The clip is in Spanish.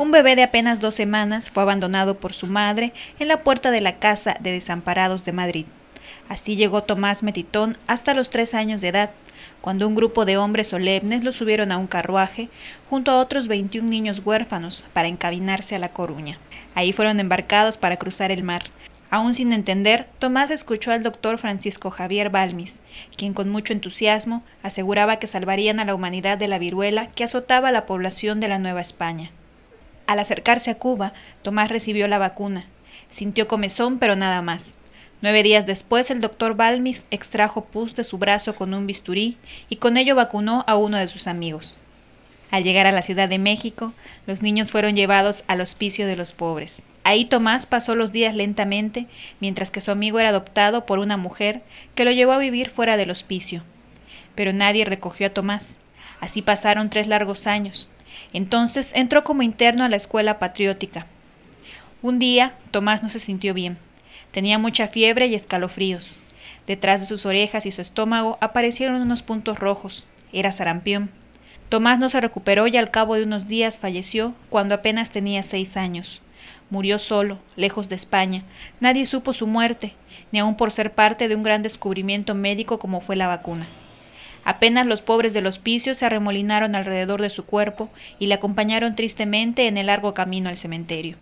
un bebé de apenas dos semanas fue abandonado por su madre en la puerta de la Casa de Desamparados de Madrid. Así llegó Tomás Metitón hasta los tres años de edad, cuando un grupo de hombres solemnes lo subieron a un carruaje junto a otros 21 niños huérfanos para encaminarse a La Coruña. Ahí fueron embarcados para cruzar el mar. Aún sin entender, Tomás escuchó al doctor Francisco Javier Balmis, quien con mucho entusiasmo aseguraba que salvarían a la humanidad de la viruela que azotaba a la población de la Nueva España. Al acercarse a Cuba, Tomás recibió la vacuna. Sintió comezón, pero nada más. Nueve días después, el doctor Balmis extrajo pus de su brazo con un bisturí y con ello vacunó a uno de sus amigos. Al llegar a la Ciudad de México, los niños fueron llevados al hospicio de los pobres. Ahí Tomás pasó los días lentamente, mientras que su amigo era adoptado por una mujer que lo llevó a vivir fuera del hospicio. Pero nadie recogió a Tomás. Así pasaron tres largos años, entonces entró como interno a la escuela patriótica. Un día, Tomás no se sintió bien. Tenía mucha fiebre y escalofríos. Detrás de sus orejas y su estómago aparecieron unos puntos rojos. Era sarampión. Tomás no se recuperó y al cabo de unos días falleció cuando apenas tenía seis años. Murió solo, lejos de España. Nadie supo su muerte, ni aun por ser parte de un gran descubrimiento médico como fue la vacuna. Apenas los pobres del hospicio se arremolinaron alrededor de su cuerpo y le acompañaron tristemente en el largo camino al cementerio.